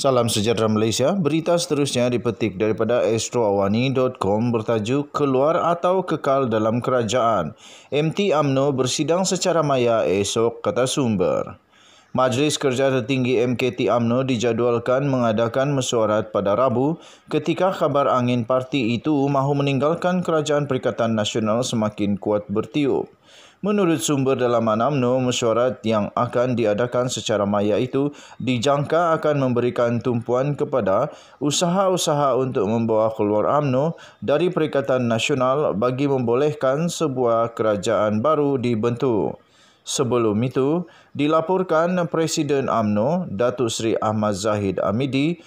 Salam sejahtera Malaysia. Berita seterusnya dipetik daripada astroawani.com bertajuk Keluar atau Kekal dalam Kerajaan. MT AMNO bersidang secara maya esok kata sumber. Majlis Kerja Tertinggi MKT AMNO dijadualkan mengadakan mesyuarat pada Rabu ketika kabar angin parti itu mahu meninggalkan Kerajaan Perikatan Nasional semakin kuat bertiup. Menurut sumber dalam AMNO, mesyuarat yang akan diadakan secara maya itu dijangka akan memberikan tumpuan kepada usaha-usaha untuk membawa keluar AMNO dari Perikatan Nasional bagi membolehkan sebuah kerajaan baru dibentuk. Sebelum itu, dilaporkan Presiden AMNO, Datuk Seri Ahmad Zahid Amidi,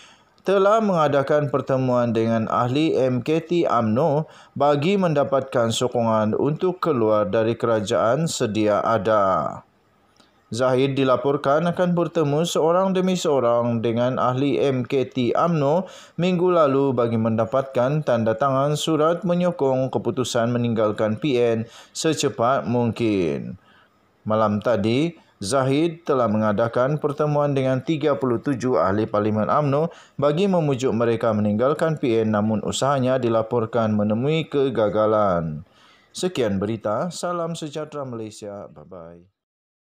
telah mengadakan pertemuan dengan ahli MKT AMNO bagi mendapatkan sokongan untuk keluar dari kerajaan sedia ada. Zahid dilaporkan akan bertemu seorang demi seorang dengan ahli MKT AMNO minggu lalu bagi mendapatkan tanda tangan surat menyokong keputusan meninggalkan PN secepat mungkin. Malam tadi, Zahid telah mengadakan pertemuan dengan 37 ahli Parlimen AMNO bagi memujuk mereka meninggalkan PN namun usahanya dilaporkan menemui kegagalan. Sekian berita, salam sejahtera Malaysia. Bye-bye.